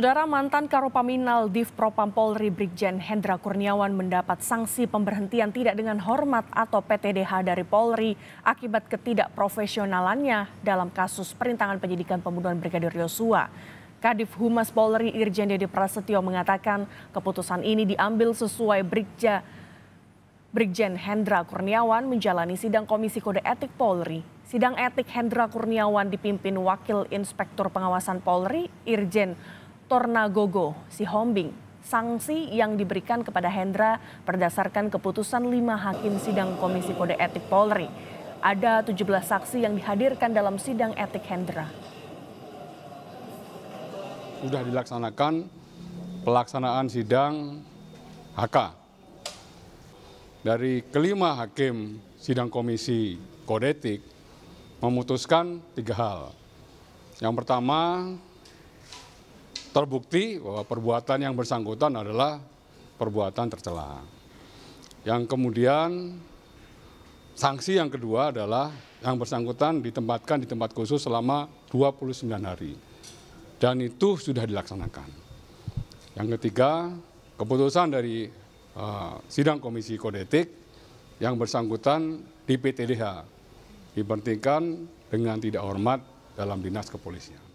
Saudara mantan Karopaminal Div Propam Polri Brigjen Hendra Kurniawan mendapat sanksi pemberhentian tidak dengan hormat atau PTDH dari Polri akibat ketidakprofesionalannya dalam kasus perintangan penyidikan pembunuhan Brigadir Yosua. Kadif Humas Polri Irjen Dede Prasetyo mengatakan keputusan ini diambil sesuai Brigja Brigjen Hendra Kurniawan menjalani sidang Komisi Kode Etik Polri Sidang etik Hendra Kurniawan dipimpin Wakil Inspektur Pengawasan Polri, Irjen Tornagogo si hombing Sanksi yang diberikan kepada Hendra berdasarkan keputusan lima hakim sidang Komisi Kode Etik Polri. Ada 17 saksi yang dihadirkan dalam sidang etik Hendra. Sudah dilaksanakan pelaksanaan sidang HK. Dari kelima hakim sidang Komisi Kode Etik memutuskan tiga hal. Yang pertama, terbukti bahwa perbuatan yang bersangkutan adalah perbuatan tercela. Yang kemudian sanksi yang kedua adalah yang bersangkutan ditempatkan di tempat khusus selama 29 hari. Dan itu sudah dilaksanakan. Yang ketiga, keputusan dari uh, sidang komisi kode etik yang bersangkutan di PTDH diberhentikan dengan tidak hormat dalam dinas kepolisian.